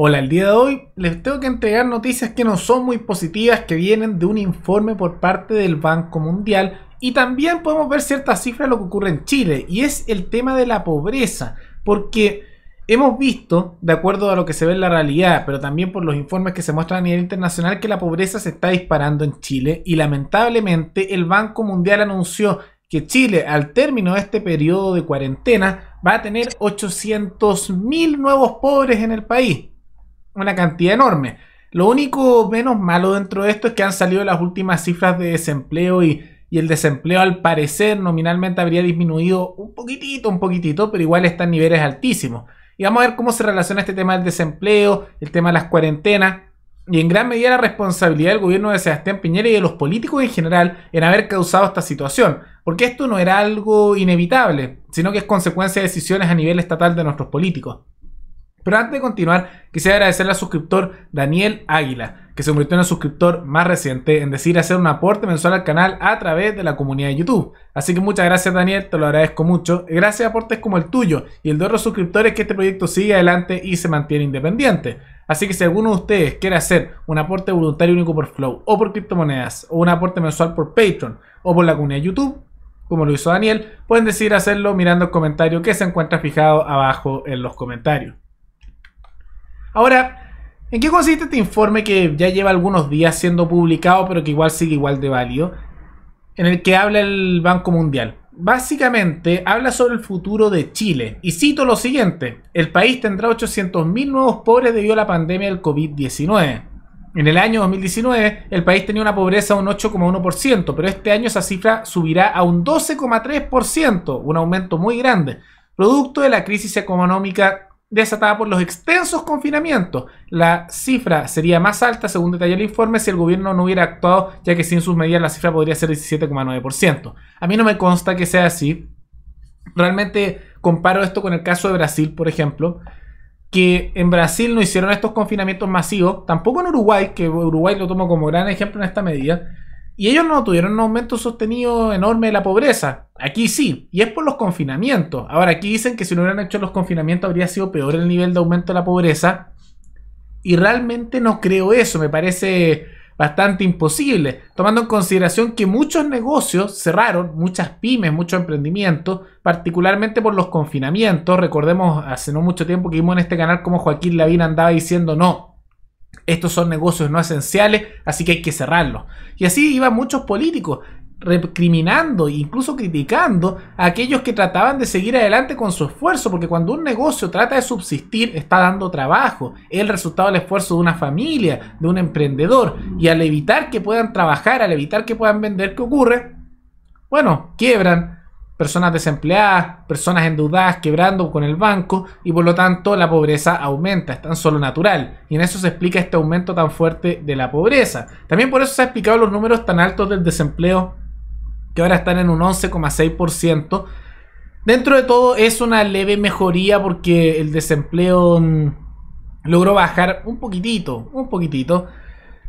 Hola, el día de hoy les tengo que entregar noticias que no son muy positivas, que vienen de un informe por parte del Banco Mundial y también podemos ver ciertas cifras de lo que ocurre en Chile y es el tema de la pobreza, porque hemos visto, de acuerdo a lo que se ve en la realidad, pero también por los informes que se muestran a nivel internacional, que la pobreza se está disparando en Chile y lamentablemente el Banco Mundial anunció que Chile al término de este periodo de cuarentena va a tener 800.000 nuevos pobres en el país una cantidad enorme. Lo único menos malo dentro de esto es que han salido las últimas cifras de desempleo y, el desempleo al parecer nominalmente habría disminuido un poquitito, un poquitito, pero igual está en niveles altísimos. Y vamos a ver cómo se relaciona este tema del desempleo, el tema de las cuarentenas y en gran medida la responsabilidad del gobierno de Sebastián Piñera y de los políticos en general en haber causado esta situación, porque esto no era algo inevitable, sino que es consecuencia de decisiones a nivel estatal de nuestros políticos. Pero antes de continuar, quisiera agradecerle al suscriptor Daniel Águila, que se convirtió en el suscriptor más reciente en decir hacer un aporte mensual al canal a través de la comunidad de YouTube. Así que muchas gracias Daniel, te lo agradezco mucho. Gracias a aportes como el tuyo y el de otros suscriptores que este proyecto sigue adelante y se mantiene independiente. Así que si alguno de ustedes quiere hacer un aporte voluntario único por Flow o por criptomonedas o un aporte mensual por Patreon o por la comunidad de YouTube, como lo hizo Daniel, pueden decidir hacerlo mirando el comentario que se encuentra fijado abajo en los comentarios. Ahora, ¿en qué consiste este informe que ya lleva algunos días siendo publicado, pero que igual sigue igual de válido? En el que habla el Banco Mundial. Básicamente habla sobre el futuro de Chile y cito lo siguiente, el país tendrá 800.000 nuevos pobres debido a la pandemia del COVID-19. En el año 2019 el país tenía una pobreza de un 8,1%, pero este año esa cifra subirá a un 12,3%, un aumento muy grande, producto de la crisis económica desatada por los extensos confinamientos. La cifra sería más alta, según detalla el informe, si el gobierno no hubiera actuado, ya que sin sus medidas la cifra podría ser 17,9%. A mí no me consta que sea así. Realmente comparo esto con el caso de Brasil, por ejemplo, que en Brasil no hicieron estos confinamientos masivos, tampoco en Uruguay, que Uruguay lo tomo como gran ejemplo en esta medida y ellos no tuvieron un aumento sostenido enorme de la pobreza. Aquí sí, y es por los confinamientos. Ahora, aquí dicen que si no hubieran hecho los confinamientos habría sido peor el nivel de aumento de la pobreza. Y realmente no creo eso, me parece bastante imposible, tomando en consideración que muchos negocios cerraron, muchas pymes, muchos emprendimientos, particularmente por los confinamientos. Recordemos hace no mucho tiempo que vimos en este canal como Joaquín Lavín andaba diciendo no, estos son negocios no esenciales, así que hay que cerrarlos. Y así iban muchos políticos recriminando e incluso criticando a aquellos que trataban de seguir adelante con su esfuerzo, porque cuando un negocio trata de subsistir, está dando trabajo, es el resultado del esfuerzo de una familia, de un emprendedor, y al evitar que puedan trabajar, al evitar que puedan vender, ¿qué ocurre? Bueno, quiebran, personas desempleadas, personas endeudadas quebrando con el banco y por lo tanto la pobreza aumenta, es tan solo natural. Y en eso se explica este aumento tan fuerte de la pobreza. También por eso se han explicado los números tan altos del desempleo que ahora están en un 11,6%. Dentro de todo es una leve mejoría porque el desempleo mm, logró bajar un poquitito, un poquitito.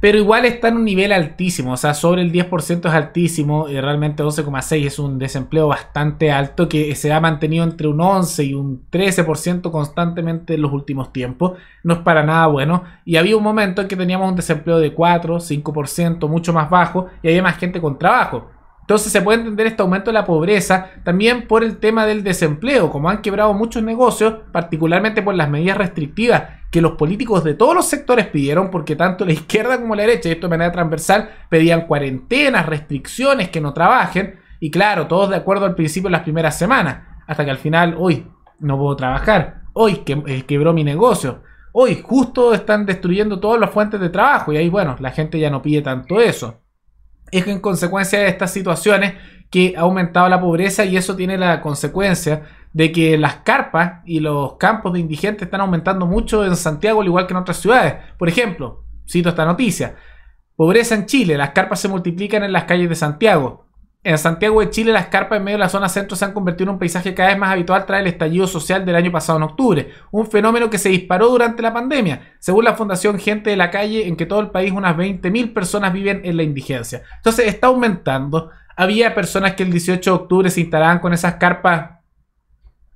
Pero igual está en un nivel altísimo, o sea, sobre el 10% es altísimo, y eh, realmente 12,6 es un desempleo bastante alto que eh, se ha mantenido entre un 11 y un 13% constantemente en los últimos tiempos, no es para nada bueno, y había un momento en que teníamos un desempleo de 4, 5%, mucho más bajo, y había más gente con trabajo. Entonces se puede entender este aumento de la pobreza también por el tema del desempleo, como han quebrado muchos negocios, particularmente por las medidas restrictivas que los políticos de todos los sectores pidieron, porque tanto la izquierda como la derecha, y esto de manera transversal, pedían cuarentenas, restricciones, que no trabajen, y claro, todos de acuerdo al principio en las primeras semanas, hasta que al final, hoy no puedo trabajar, hoy eh, quebró mi negocio, hoy justo están destruyendo todas las fuentes de trabajo, y ahí bueno, la gente ya no pide tanto eso es en consecuencia de estas situaciones que ha aumentado la pobreza y eso tiene la consecuencia de que las carpas y los campos de indigentes están aumentando mucho en Santiago, al igual que en otras ciudades. Por ejemplo, cito esta noticia, pobreza en Chile, las carpas se multiplican en las calles de Santiago. En Santiago de Chile, las carpas en medio de la zona centro se han convertido en un paisaje cada vez más habitual tras el estallido social del año pasado en octubre, un fenómeno que se disparó durante la pandemia. Según la Fundación Gente de la Calle, en que todo el país unas 20.000 personas viven en la indigencia. Entonces está aumentando. Había personas que el 18 de octubre se instalaban con esas carpas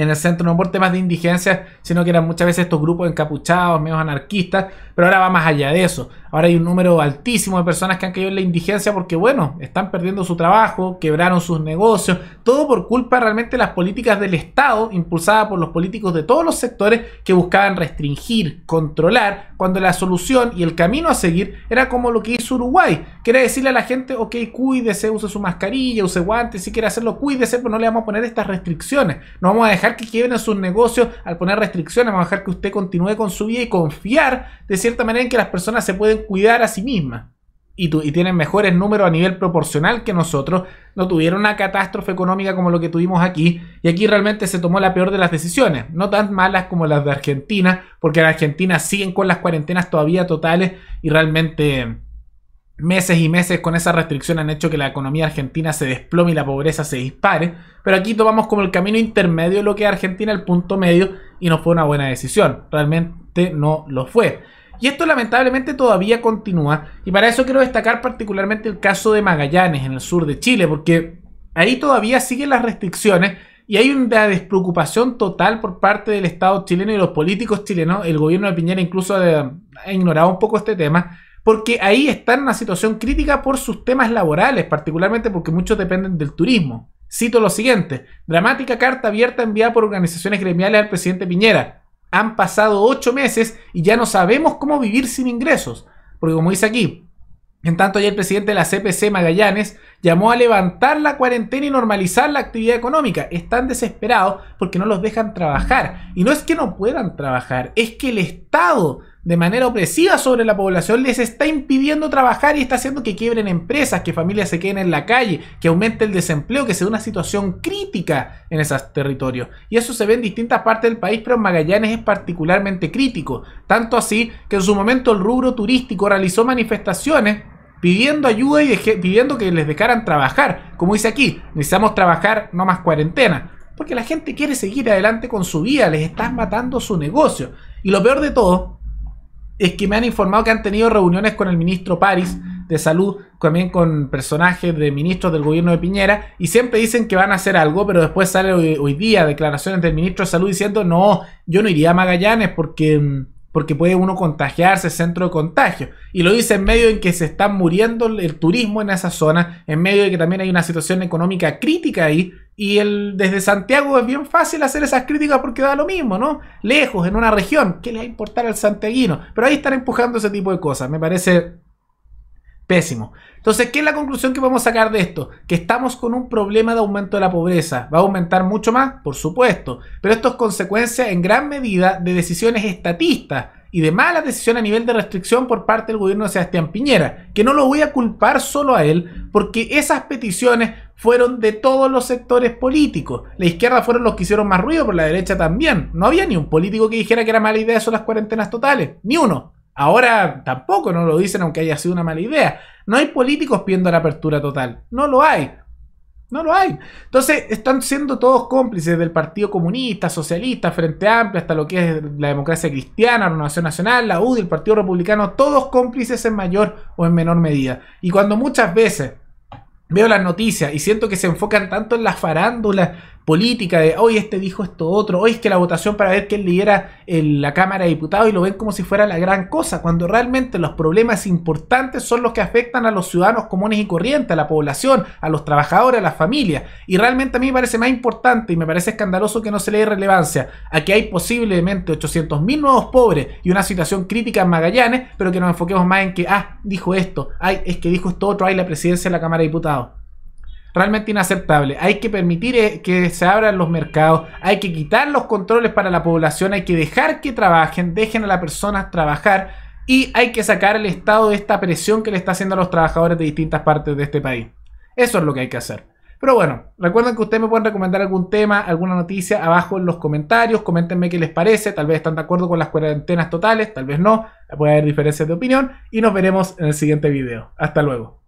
en el centro, no por temas de indigencia, sino que eran muchas veces estos grupos encapuchados, medios anarquistas, pero ahora va más allá de eso. Ahora hay un número altísimo de personas que han caído en la indigencia porque, bueno, están perdiendo su trabajo, quebraron sus negocios, todo por culpa realmente de las políticas del Estado, impulsadas por los políticos de todos los sectores que buscaban restringir, controlar, cuando la solución y el camino a seguir era como lo que hizo Uruguay, que era decirle a la gente, ok, cuídese, use su mascarilla, use guantes, si quiere hacerlo, cuídese, pero no le vamos a poner estas restricciones, no vamos a dejar que que a sus negocios, al poner restricciones, vamos a dejar que usted continúe con su vida y confiar de cierta manera en que las personas se pueden cuidar a sí mismas. Y, y, tienen mejores números a nivel proporcional que nosotros, no tuvieron una catástrofe económica como lo que tuvimos aquí, y aquí realmente se tomó la peor de las decisiones, no tan malas como las de Argentina, porque en Argentina siguen con las cuarentenas todavía totales y realmente meses y meses con esa restricción han hecho que la economía argentina se desplome y la pobreza se dispare, pero aquí tomamos como el camino intermedio lo que es Argentina, el punto medio, y no fue una buena decisión, realmente no lo fue. Y esto lamentablemente todavía continúa, y para eso quiero destacar particularmente el caso de Magallanes en el sur de Chile, porque ahí todavía siguen las restricciones y hay una despreocupación total por parte del Estado chileno y los políticos chilenos. El gobierno de Piñera incluso ha ignorado un poco este tema porque ahí están en una situación crítica por sus temas laborales, particularmente porque muchos dependen del turismo. Cito lo siguiente, dramática carta abierta enviada por organizaciones gremiales al presidente Piñera. Han pasado ocho meses y ya no sabemos cómo vivir sin ingresos, porque como dice aquí, en tanto, ya el presidente de la CPC, Magallanes, llamó a levantar la cuarentena y normalizar la actividad económica. Están desesperados porque no los dejan trabajar. Y no es que no puedan trabajar, es que el Estado de manera opresiva sobre la población, les está impidiendo trabajar y está haciendo que quiebren empresas, que familias se queden en la calle, que aumente el desempleo, que sea una situación crítica en esos territorios. Y eso se ve en distintas partes del país, pero en Magallanes es particularmente crítico. Tanto así que en su momento el rubro turístico realizó manifestaciones pidiendo ayuda y pidiendo que les dejaran trabajar. Como dice aquí, necesitamos trabajar, no más cuarentena. Porque la gente quiere seguir adelante con su vida, les estás matando su negocio. Y lo peor de todo es que me han informado que han tenido reuniones con el ministro París de salud, también con personajes de ministros del gobierno de Piñera, y siempre dicen que van a hacer algo, pero después sale hoy día declaraciones del ministro de salud diciendo, no, yo no iría a Magallanes porque mm, porque puede uno contagiarse, centro de contagio. Y lo dice en medio en que se está muriendo el turismo en esa zona, en medio de que también hay una situación económica crítica ahí. Y el, desde Santiago es bien fácil hacer esas críticas porque da lo mismo, ¿no? Lejos, en una región, ¿qué le va a importar al santiaguino? Pero ahí están empujando ese tipo de cosas. Me parece Pésimo. Entonces, ¿qué es la conclusión que vamos a sacar de esto? Que estamos con un problema de aumento de la pobreza. ¿Va a aumentar mucho más? Por supuesto. Pero esto es consecuencia en gran medida de decisiones estatistas y de malas decisiones a nivel de restricción por parte del gobierno de Sebastián Piñera, que no lo voy a culpar solo a él, porque esas peticiones fueron de todos los sectores políticos. La izquierda fueron los que hicieron más ruido, pero la derecha también. No había ni un político que dijera que era mala idea eso las cuarentenas totales, ni uno. Ahora tampoco no lo dicen aunque haya sido una mala idea. No hay políticos pidiendo la apertura total. No lo hay. No lo hay. Entonces están siendo todos cómplices del Partido Comunista, Socialista, Frente Amplio, hasta lo que es la democracia cristiana, la Renovación Nacional, la UDI, el Partido Republicano, todos cómplices en mayor o en menor medida. Y cuando muchas veces veo las noticias y siento que se enfocan tanto en las farándulas política de hoy este dijo esto otro, hoy es que la votación para ver quién lidera el, eh, la Cámara de Diputados y lo ven como si fuera la gran cosa, cuando realmente los problemas importantes son los que afectan a los ciudadanos comunes y corrientes, a la población, a los trabajadores, a las familias. Y realmente a mí me parece más importante y me parece escandaloso que no se le dé relevancia a que hay posiblemente 800.000 nuevos pobres y una situación crítica en Magallanes, pero que nos enfoquemos más en que, ah, dijo esto, ay, es que dijo esto otro, hay la presidencia de la Cámara de Diputados realmente inaceptable. Hay que permitir eh, que se abran los mercados, hay que quitar los controles para la población, hay que dejar que trabajen, dejen a las personas trabajar y hay que sacar el Estado de esta presión que le está haciendo a los trabajadores de distintas partes de este país. Eso es lo que hay que hacer. Pero bueno, recuerden que ustedes me pueden recomendar algún tema, alguna noticia abajo en los comentarios. Coméntenme qué les parece. Tal vez están de acuerdo con las cuarentenas totales, tal vez no. Puede haber diferencias de opinión. Y nos veremos en el siguiente video. Hasta luego.